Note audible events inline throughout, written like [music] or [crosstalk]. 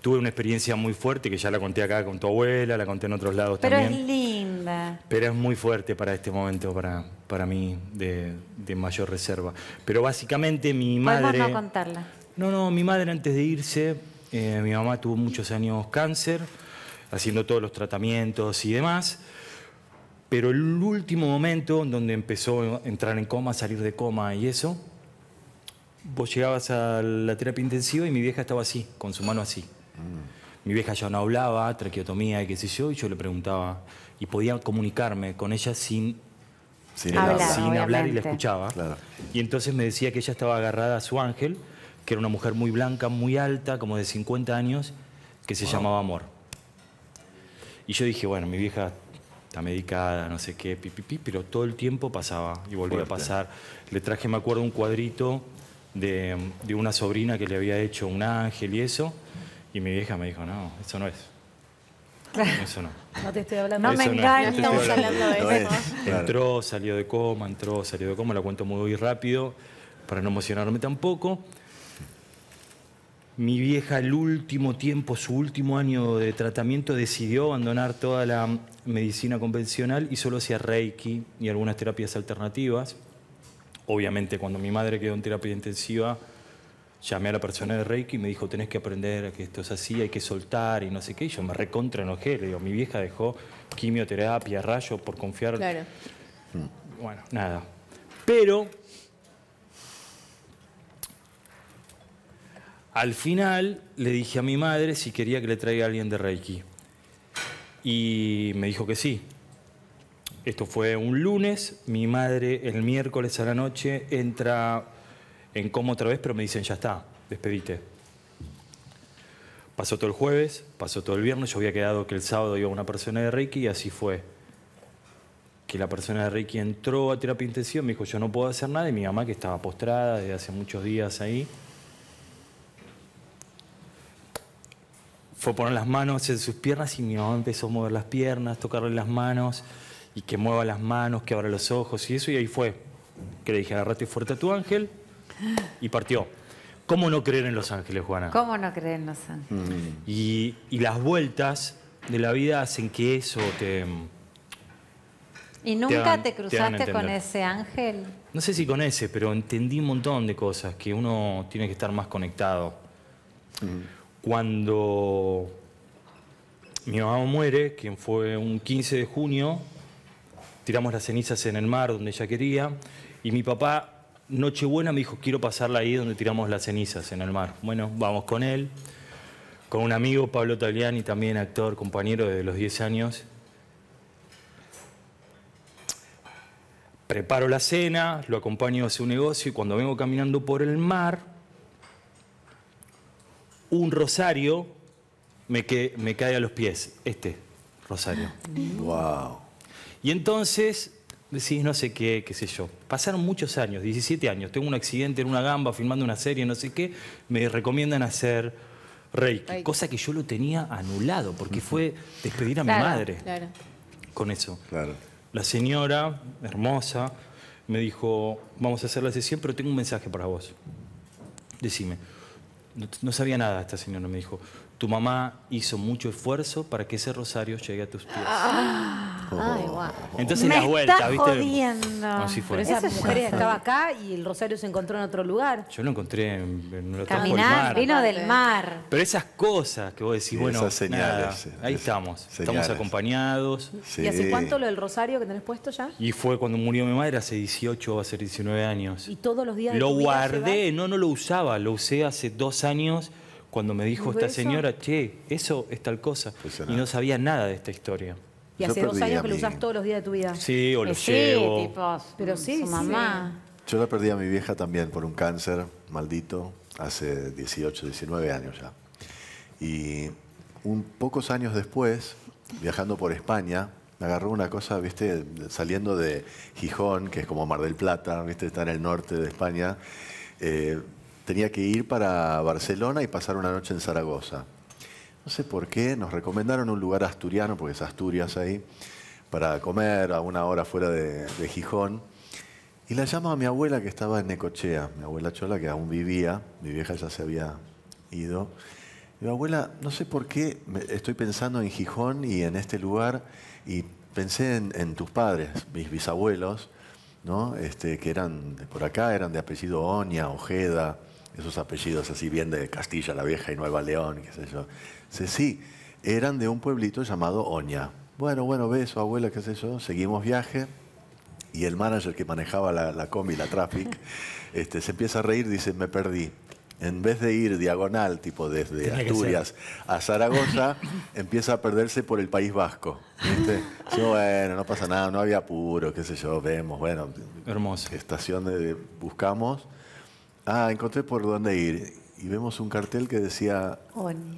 Tuve una experiencia muy fuerte que ya la conté acá con tu abuela, la conté en otros lados también. Pero es linda. Pero es muy fuerte para este momento, para, para mí, de, mayor reserva. Pero básicamente mi madre... no contarla? No, no, mi madre antes de irse, eh, mi mamá tuvo muchos años cáncer, haciendo todos los tratamientos y demás. Pero el último momento, en donde empezó a entrar en coma, salir de coma y eso, vos llegabas a la terapia intensiva y mi vieja estaba así, con su mano así. Mi vieja ya no hablaba, traqueotomía y qué sé yo, y yo le preguntaba. Y podía comunicarme con ella sin, sin, hablar, y la escuchaba. Y entonces me decía que ella estaba agarrada a su ángel, que era una mujer muy blanca, muy alta, como de 50 años, que se llamaba Amor. Y yo dije, bueno, mi vieja está medicada, no sé qué, pero todo el tiempo pasaba y volvía a pasar. Le traje, me acuerdo, un cuadrito de, una sobrina que le había hecho un ángel y eso. Y mi vieja me dijo, no, eso no es. Eso no. No te estoy hablando. No me engañes, no estamos hablando de eso. Entró, salió de coma, entró, salió de coma, la cuento muy rápido, para no emocionarme tampoco. Mi vieja el último tiempo, su último año de tratamiento, decidió abandonar toda la medicina convencional y solo hacía Reiki y algunas terapias alternativas. Obviamente cuando mi madre quedó en terapia intensiva, llamé a la persona de Reiki y me dijo, tenés que aprender que esto es así, hay que soltar y no sé qué. Y yo me recontra enojé, le digo, mi vieja dejó quimioterapia, rayo, por confiar. Claro. Mm. Bueno, nada. Pero al final le dije a mi madre si quería que le traiga a alguien de Reiki. Y me dijo que sí. Esto fue un lunes, mi madre el miércoles a la noche entra en cómo otra vez, pero me dicen, ya está, despedite. Pasó todo el jueves, pasó todo el viernes, yo había quedado que el sábado iba una persona de Reiki y así fue. Que la persona de Ricky entró a terapia intensiva, me dijo, yo no puedo hacer nada, y mi mamá que estaba postrada desde hace muchos días ahí, fue poner las manos en sus piernas y mi mamá empezó a mover las piernas, tocarle las manos y que mueva las manos, que abra los ojos y eso, y ahí fue. Que le dije, agarrate fuerte a tu ángel, y partió. ¿Cómo no creer en Los Ángeles, Juana? ¿Cómo no creer en Los Ángeles? Mm. Y, las vueltas de la vida hacen que eso te... Mm, ¿Y nunca te, cruzaste con ese ángel? No sé si con ese, pero entendí un montón de cosas, que uno tiene que estar más conectado. Mm. Cuando mi mamá muere, quien fue un 15 de junio, tiramos las cenizas en el mar donde ella quería, y mi papá Nochebuena me dijo, quiero pasarla ahí donde tiramos las cenizas, en el mar. Bueno, vamos con él, con un amigo, Pablo Taliani, también actor, compañero de los 10 años. Preparo la cena, lo acompaño a su negocio y cuando vengo caminando por el mar, un rosario me, me cae a los pies, este rosario. Wow. Y entonces decís, no sé qué, qué sé yo. Pasaron muchos años, 17 años, tengo un accidente en una gamba filmando una serie, no sé qué, me recomiendan hacer reiki, cosa que yo lo tenía anulado, porque fue despedir a mi madre con eso. Claro. La señora, hermosa, me dijo, vamos a hacer la sesión, pero tengo un mensaje para vos. Decime. No, sabía nada esta señora, me dijo, tu mamá hizo mucho esfuerzo para que ese rosario llegue a tus pies. Ah. Entonces Entonces Me está Jodiendo. Pero ah, esa mujer estaba acá y el Rosario se encontró en otro lugar. Yo lo encontré en, en otro Caminar, vino del mar. Pero esas cosas que vos decís, bueno, esas señales, ahí estamos. Estamos acompañados. ¿Y hace cuánto lo del Rosario que tenés puesto ya? Y fue cuando murió mi madre, hace 18 o hace 19 años. ¿Y todos los días? lo guardé, no, no lo usaba, lo usé hace dos años cuando me dijo esta señora, che, eso es tal cosa. y no sabía nada de esta historia. Y hace dos años que lo usas todos los días de tu vida. Sí, o lo eh, sí, pero sí, su mamá. Yo la perdí a mi vieja también por un cáncer maldito hace 18, 19 años ya. Y un pocos años después, viajando por España, me agarró una cosa, viste, saliendo de Gijón, que es como Mar del Plata, viste, está en el norte de España. Eh, tenía que ir para Barcelona y pasar una noche en Zaragoza. No sé por qué, nos recomendaron un lugar asturiano, porque es Asturias ahí, para comer a una hora fuera de, Gijón. Y la llamo a mi abuela que estaba en Necochea, mi abuela Chola que aún vivía, mi vieja ya se había ido. mi abuela, no sé por qué, estoy pensando en Gijón y en este lugar y pensé en, tus padres, mis bisabuelos, ¿no? Este, que eran de por acá, eran de apellido Oña, Ojeda, esos apellidos así bien de Castilla la Vieja y Nueva León, qué sé yo. Dice, sí, eran de un pueblito llamado Oña. Bueno, bueno, beso, abuela, qué sé yo. Seguimos viaje y el manager que manejaba la, combi, la traffic, [laughs] este, se empieza a reír, dice, me perdí. En vez de ir diagonal, tipo desde Asturias a Zaragoza, [laughs] empieza a perderse por el País Vasco. bueno, no pasa nada, no había apuro, qué sé yo, vemos, bueno. Hermoso. Estación de, buscamos Ah, encontré por dónde ir. Y vemos un cartel que decía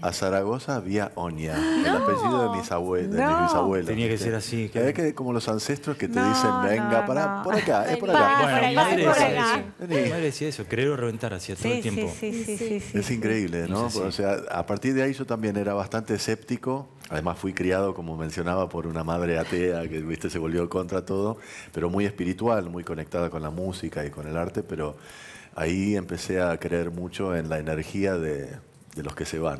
a Zaragoza vía Oña, el apellido de mis, abuelos. Tenía que ser así. Eh, como los ancestros que te dicen, venga, para, por acá, es por acá. bueno, mi madre decía eso. Mi madre eso, creo reventar hacia todo el tiempo. es increíble, ¿no? O sea, a partir de ahí yo también era bastante escéptico. Además fui criado, como mencionaba, por una madre atea que viste se volvió contra todo, pero muy espiritual, muy conectada con la música y con el arte, pero ahí empecé a creer mucho en la energía de, de los que se van.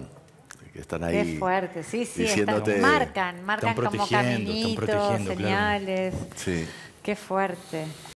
Que están ahí. Qué fuerte, sí, sí. Diciéndote, están, marcan, marcan como caminitos, señales. Sí. Qué fuerte.